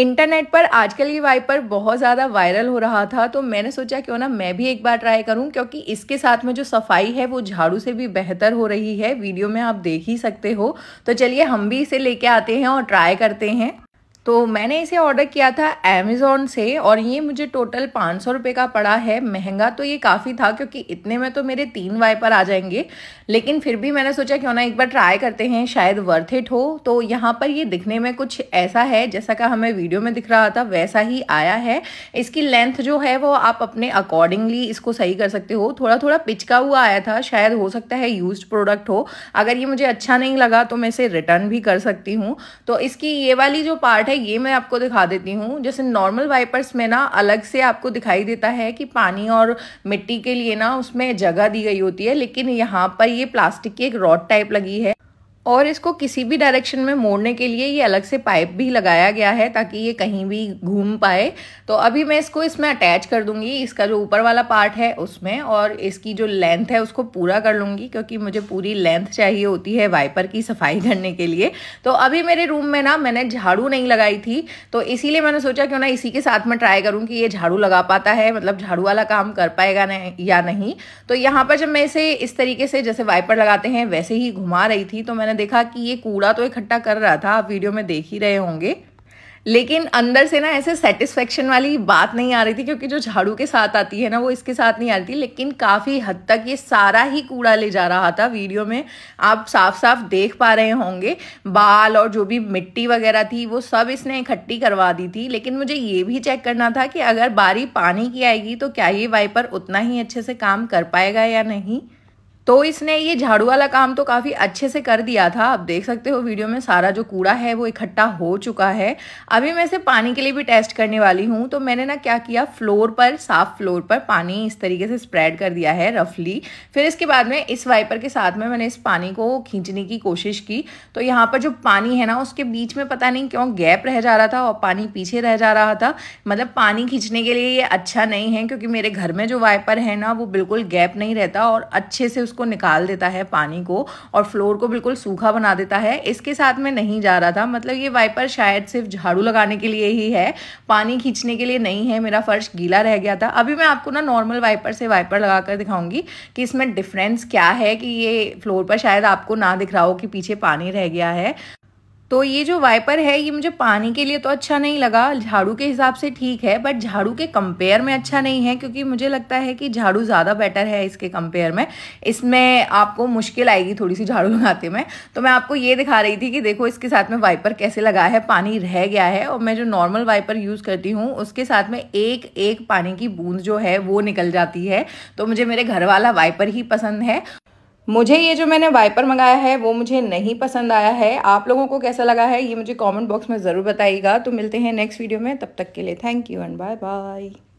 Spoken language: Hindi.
इंटरनेट पर आजकल ये वाइपर बहुत ज़्यादा वायरल हो रहा था तो मैंने सोचा क्यों ना मैं भी एक बार ट्राई करूं क्योंकि इसके साथ में जो सफाई है वो झाड़ू से भी बेहतर हो रही है वीडियो में आप देख ही सकते हो तो चलिए हम भी इसे लेके आते हैं और ट्राई करते हैं तो मैंने इसे ऑर्डर किया था अमेज़ोन से और ये मुझे टोटल पाँच सौ रुपये का पड़ा है महंगा तो ये काफ़ी था क्योंकि इतने में तो मेरे तीन वाइपर आ जाएंगे लेकिन फिर भी मैंने सोचा क्यों ना एक बार ट्राई करते हैं शायद वर्थ इट हो तो यहाँ पर ये दिखने में कुछ ऐसा है जैसा का हमें वीडियो में दिख रहा था वैसा ही आया है इसकी लेंथ जो है वो आप अपने अकॉर्डिंगली इसको सही कर सकते हो थोड़ा थोड़ा पिचका हुआ आया था शायद हो सकता है यूज प्रोडक्ट हो अगर ये मुझे अच्छा नहीं लगा तो मैं इसे रिटर्न भी कर सकती हूँ तो इसकी ये वाली जो पार्ट है है ये मैं आपको दिखा देती हूँ जैसे नॉर्मल वाइपर्स में ना अलग से आपको दिखाई देता है कि पानी और मिट्टी के लिए ना उसमें जगह दी गई होती है लेकिन यहाँ पर ये प्लास्टिक की एक रॉड टाइप लगी है और इसको किसी भी डायरेक्शन में मोड़ने के लिए ये अलग से पाइप भी लगाया गया है ताकि ये कहीं भी घूम पाए तो अभी मैं इसको इसमें अटैच कर दूंगी इसका जो ऊपर वाला पार्ट है उसमें और इसकी जो लेंथ है उसको पूरा कर लूँगी क्योंकि मुझे पूरी लेंथ चाहिए होती है वाइपर की सफाई करने के लिए तो अभी मेरे रूम में ना मैंने झाड़ू नहीं लगाई थी तो इसीलिए मैंने सोचा क्यों ना इसी के साथ मैं ट्राई करूँ कि ये झाड़ू लगा पाता है मतलब झाड़ू वाला काम कर पाएगा या नहीं तो यहाँ पर जब मैं इसे इस तरीके से जैसे वाइपर लगाते हैं वैसे ही घुमा रही थी तो मैंने मैंने देखा कि ये कूड़ा तो इकट्ठा कर रहा था आप वीडियो में देख ही रहे होंगे लेकिन अंदर से ना ऐसे सेटिस्फेक्शन वाली बात नहीं आ रही थी क्योंकि जो झाड़ू के साथ आती है ना वो इसके साथ नहीं आ रही थी लेकिन काफ़ी हद तक ये सारा ही कूड़ा ले जा रहा था वीडियो में आप साफ साफ देख पा रहे होंगे बाल और जो भी मिट्टी वगैरह थी वो सब इसने इकट्ठी करवा दी थी लेकिन मुझे ये भी चेक करना था कि अगर बारी पानी की आएगी तो क्या ये वाइपर उतना ही अच्छे से काम कर पाएगा या नहीं तो इसने ये झाड़ू वाला काम तो काफ़ी अच्छे से कर दिया था आप देख सकते हो वीडियो में सारा जो कूड़ा है वो इकट्ठा हो चुका है अभी मैं इसे पानी के लिए भी टेस्ट करने वाली हूँ तो मैंने ना क्या किया फ्लोर पर साफ फ्लोर पर पानी इस तरीके से स्प्रेड कर दिया है रफली फिर इसके बाद में इस वाइपर के साथ में मैंने इस पानी को खींचने की कोशिश की तो यहाँ पर जो पानी है ना उसके बीच में पता नहीं क्यों गैप रह जा रहा था और पानी पीछे रह जा रहा था मतलब पानी खींचने के लिए ये अच्छा नहीं है क्योंकि मेरे घर में जो वाइपर है ना वो बिल्कुल गैप नहीं रहता और अच्छे से उसको निकाल देता है पानी को और फ्लोर को बिल्कुल सूखा बना देता है इसके साथ में नहीं जा रहा था मतलब ये वाइपर शायद सिर्फ झाड़ू लगाने के लिए ही है पानी खींचने के लिए नहीं है मेरा फ़र्श गीला रह गया था अभी मैं आपको ना नॉर्मल वाइपर से वाइपर लगा कर दिखाऊंगी कि इसमें डिफरेंस क्या है कि ये फ्लोर पर शायद आपको ना दिख रहा हो कि पीछे पानी रह गया है तो ये जो वाइपर है ये मुझे पानी के लिए तो अच्छा नहीं लगा झाड़ू के हिसाब से ठीक है बट झाड़ू के कंपेयर में अच्छा नहीं है क्योंकि मुझे लगता है कि झाड़ू ज़्यादा बेटर है इसके कंपेयर में इसमें आपको मुश्किल आएगी थोड़ी सी झाड़ू लगाते में तो मैं आपको ये दिखा रही थी कि देखो इसके साथ में वाइपर कैसे लगा है पानी रह गया है और मैं जो नॉर्मल वाइपर यूज़ करती हूँ उसके साथ में एक एक पानी की बूंद जो है वो निकल जाती है तो मुझे मेरे घर वाला वाइपर ही पसंद है मुझे ये जो मैंने वाइपर मंगाया है वो मुझे नहीं पसंद आया है आप लोगों को कैसा लगा है ये मुझे कमेंट बॉक्स में ज़रूर बताइएगा तो मिलते हैं नेक्स्ट वीडियो में तब तक के लिए thank you and bye bye